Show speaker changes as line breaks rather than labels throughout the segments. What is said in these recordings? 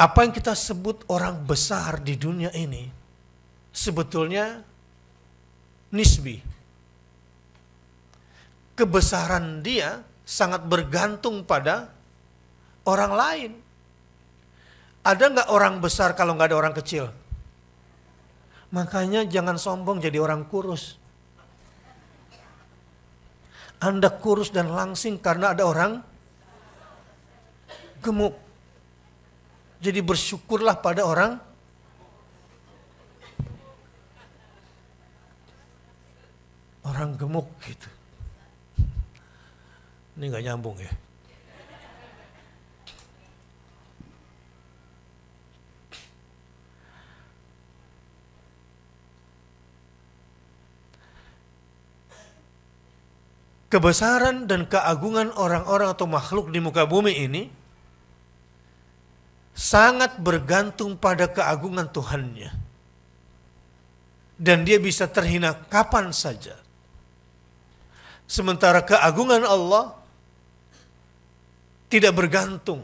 apa yang kita sebut orang besar di dunia ini sebetulnya nisbi. Kebesaran dia sangat bergantung pada orang lain. Ada nggak orang besar kalau nggak ada orang kecil? Makanya jangan sombong jadi orang kurus. Anda kurus dan langsing karena ada orang gemuk. Jadi bersyukurlah pada orang orang gemuk gitu. Ini nggak nyambung ya. kebesaran dan keagungan orang-orang atau makhluk di muka bumi ini sangat bergantung pada keagungan Tuhannya. Dan dia bisa terhina kapan saja. Sementara keagungan Allah tidak bergantung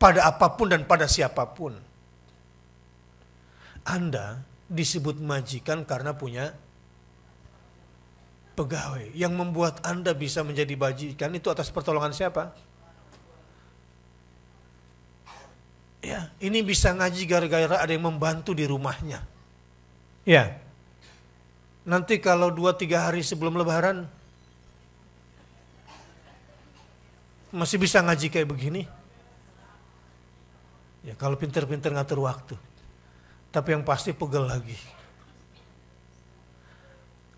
pada apapun dan pada siapapun. Anda disebut majikan karena punya pegawai. Yang membuat Anda bisa menjadi majikan itu atas pertolongan siapa? Ya, ini bisa ngaji gara-gara ada yang membantu di rumahnya. Ya. Nanti kalau dua tiga hari sebelum lebaran masih bisa ngaji kayak begini. Ya kalau pinter-pinter ngatur waktu. Tapi yang pasti pegel lagi.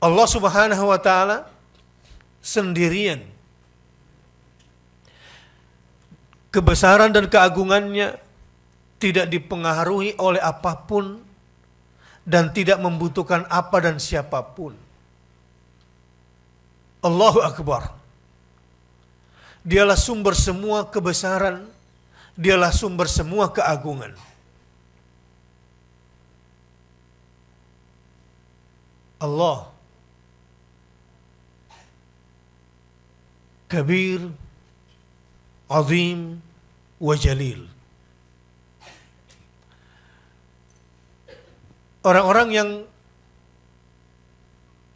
Allah subhanahu wa ta'ala sendirian. Kebesaran dan keagungannya tidak dipengaruhi oleh apapun dan tidak membutuhkan apa dan siapapun. Allahu Akbar. Dialah sumber semua kebesaran, dialah sumber semua keagungan. Allah kabir, azim, Wajalil. orang-orang yang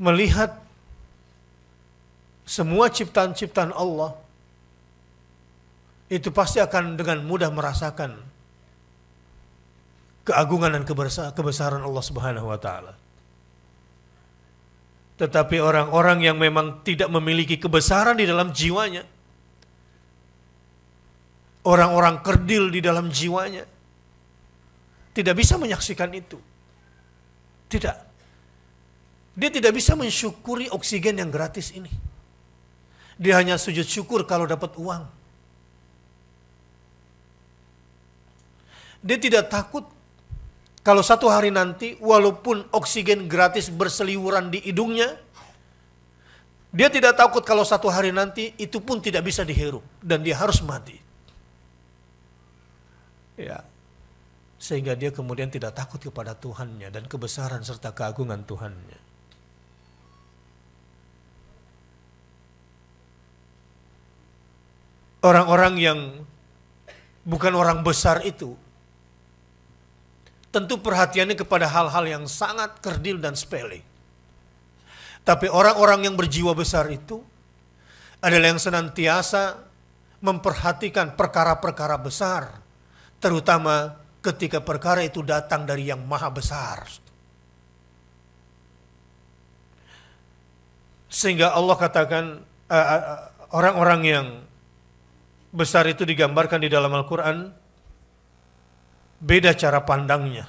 melihat semua ciptaan-ciptaan Allah itu pasti akan dengan mudah merasakan keagungan dan kebesaran Allah Subhanahu wa taala. Tetapi orang-orang yang memang tidak memiliki kebesaran di dalam jiwanya, orang-orang kerdil di dalam jiwanya, tidak bisa menyaksikan itu. Tidak. Dia tidak bisa mensyukuri oksigen yang gratis ini. Dia hanya sujud syukur kalau dapat uang. Dia tidak takut kalau satu hari nanti walaupun oksigen gratis berseliwuran di hidungnya, dia tidak takut kalau satu hari nanti itu pun tidak bisa dihirup dan dia harus mati. Ya sehingga dia kemudian tidak takut kepada Tuhannya dan kebesaran serta keagungan Tuhannya. Orang-orang yang bukan orang besar itu tentu perhatiannya kepada hal-hal yang sangat kerdil dan sepele. Tapi orang-orang yang berjiwa besar itu adalah yang senantiasa memperhatikan perkara-perkara besar, terutama ketika perkara itu datang dari yang maha besar. Sehingga Allah katakan eh, eh, eh, orang-orang uh, uh, yang besar itu digambarkan di dalam Al-Quran beda cara pandangnya.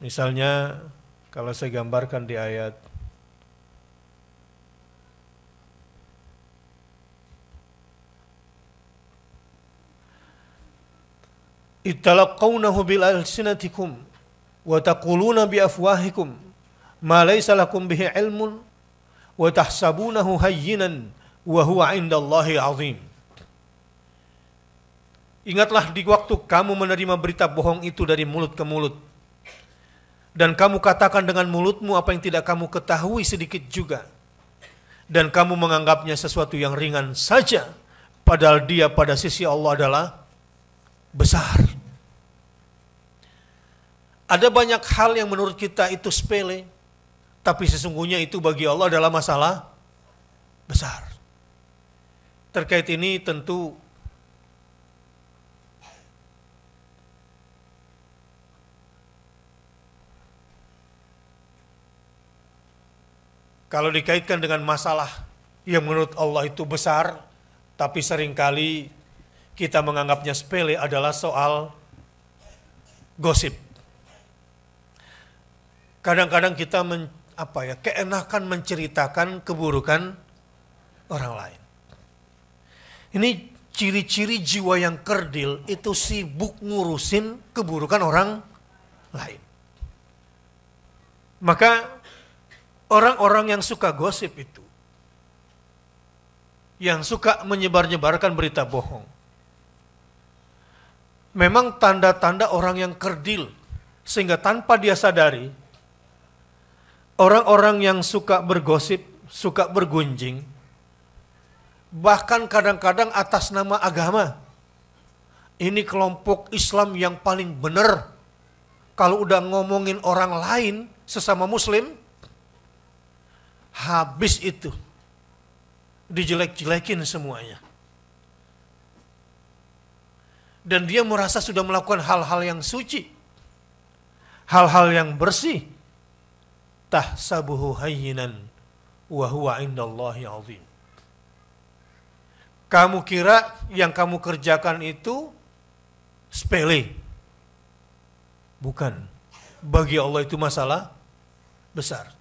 Misalnya kalau saya gambarkan di ayat italaqawnahu bil alsinatikum wa taquluna bi afwahikum ma laysa lakum bihi ilmun wa tahsabunahu hayyinan wa huwa indallahi azim Ingatlah di waktu kamu menerima berita bohong itu dari mulut ke mulut dan kamu katakan dengan mulutmu apa yang tidak kamu ketahui sedikit juga dan kamu menganggapnya sesuatu yang ringan saja padahal dia pada sisi Allah adalah besar ada banyak hal yang menurut kita itu sepele, tapi sesungguhnya itu bagi Allah adalah masalah besar. Terkait ini tentu kalau dikaitkan dengan masalah yang menurut Allah itu besar, tapi seringkali kita menganggapnya sepele adalah soal gosip kadang-kadang kita men, apa ya keenakan menceritakan keburukan orang lain. Ini ciri-ciri jiwa yang kerdil itu sibuk ngurusin keburukan orang lain. Maka orang-orang yang suka gosip itu, yang suka menyebar-nyebarkan berita bohong, memang tanda-tanda orang yang kerdil, sehingga tanpa dia sadari, Orang-orang yang suka bergosip, suka bergunjing, bahkan kadang-kadang atas nama agama. Ini kelompok Islam yang paling benar. Kalau udah ngomongin orang lain sesama muslim, habis itu. Dijelek-jelekin semuanya. Dan dia merasa sudah melakukan hal-hal yang suci. Hal-hal yang bersih tahsabuhu hayyinan wa huwa indallahi azim. Kamu kira yang kamu kerjakan itu sepele. Bukan. Bagi Allah itu masalah besar.